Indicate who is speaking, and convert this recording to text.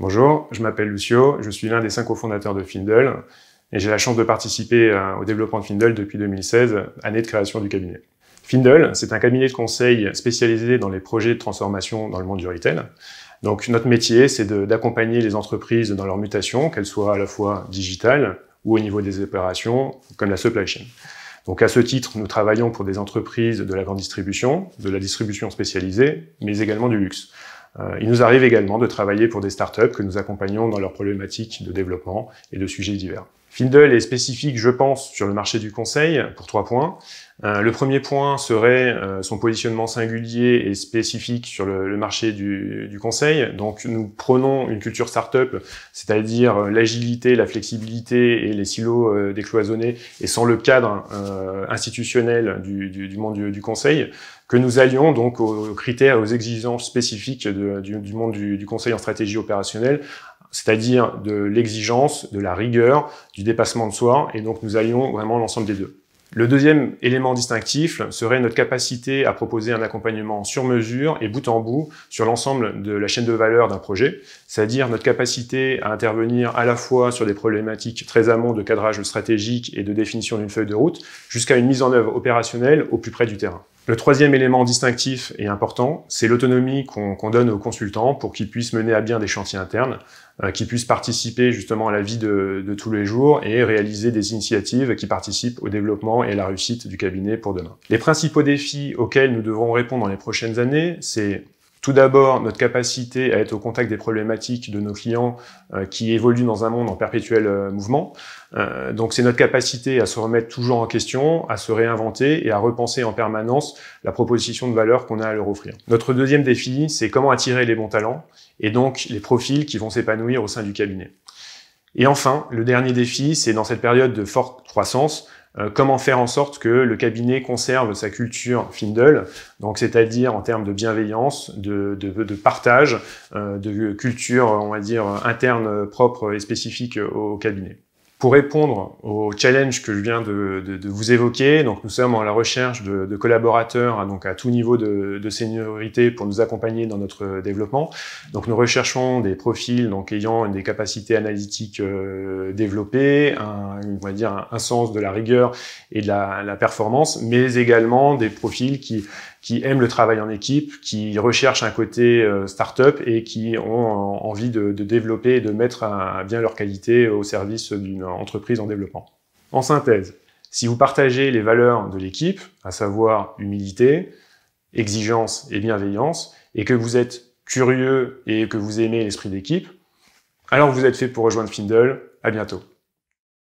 Speaker 1: Bonjour, je m'appelle Lucio, je suis l'un des cinq cofondateurs de Findle et j'ai la chance de participer euh, au développement de Findle depuis 2016, année de création du cabinet. Findle, c'est un cabinet de conseil spécialisé dans les projets de transformation dans le monde du retail. Donc notre métier, c'est d'accompagner les entreprises dans leur mutation, qu'elles soient à la fois digitales ou au niveau des opérations, comme la supply chain. Donc à ce titre, nous travaillons pour des entreprises de la grande distribution, de la distribution spécialisée, mais également du luxe. Euh, il nous arrive également de travailler pour des startups que nous accompagnons dans leurs problématiques de développement et de sujets divers. Kindle est spécifique, je pense, sur le marché du conseil pour trois points. Euh, le premier point serait euh, son positionnement singulier et spécifique sur le, marché du, conseil. Donc nous prenons une culture start up c'est-à-dire euh, l'agilité, la flexibilité et les silos décloisonnés et sans le cadre institutionnel du, monde du, conseil que nous allions donc aux critères, aux exigences spécifiques du, monde du, conseil en stratégie opérationnelle c'est-à-dire de l'exigence, de la rigueur, du dépassement de soi, et donc nous allions vraiment l'ensemble des deux. Le deuxième élément distinctif serait notre capacité à proposer un accompagnement sur mesure et bout en bout sur l'ensemble de la chaîne de valeur d'un projet, c'est-à-dire notre capacité à intervenir à la fois sur des problématiques très amont de cadrage stratégique et de définition d'une feuille de route, jusqu'à une mise en œuvre opérationnelle au plus près du terrain. Le troisième élément distinctif et important, c'est l'autonomie qu'on donne aux consultants pour qu'ils puissent mener à bien des chantiers internes, euh, qu'ils puissent participer justement à la vie de, de, tous les jours et réaliser des initiatives qui participent au développement et à la réussite du cabinet pour demain. Les principaux défis auxquels nous devrons répondre dans les prochaines années, c'est tout d'abord, notre capacité à être au contact des problématiques de nos clients euh, qui évoluent dans un monde en perpétuel euh, mouvement. Euh, donc, c'est notre capacité à se remettre toujours en question, à se réinventer et à repenser en permanence la proposition de valeur qu'on a à leur offrir. Notre deuxième défi, c'est comment attirer les bons talents et donc les profils qui vont s'épanouir au sein du cabinet. Et enfin, le dernier défi, c'est dans cette période de forte croissance, euh, comment faire en sorte que le cabinet conserve sa culture Findle, donc c'est-à-dire en termes de bienveillance, de, de, partage, euh, de culture, on va dire, interne propre et spécifique au cabinet. Pour répondre au challenge que je viens de, de, de, vous évoquer, donc nous sommes à la recherche de, de collaborateurs hein, donc à tout niveau de, seniorité pour nous accompagner dans notre euh, développement. Donc nous recherchons des profils donc ayant des capacités analytiques euh, développées, un, on va dire un, un, sens de la rigueur et de la, la performance, mais également des profils qui qui aiment le travail en équipe, qui recherchent un côté euh, start-up et qui ont envie de, développer et de mettre bien leur qualité au service d'une entreprise en développement. En synthèse, si vous partagez les valeurs de l'équipe, à savoir humilité, exigence et bienveillance, et que vous êtes curieux et que vous aimez l'esprit d'équipe, alors vous êtes fait pour rejoindre Findle. À bientôt.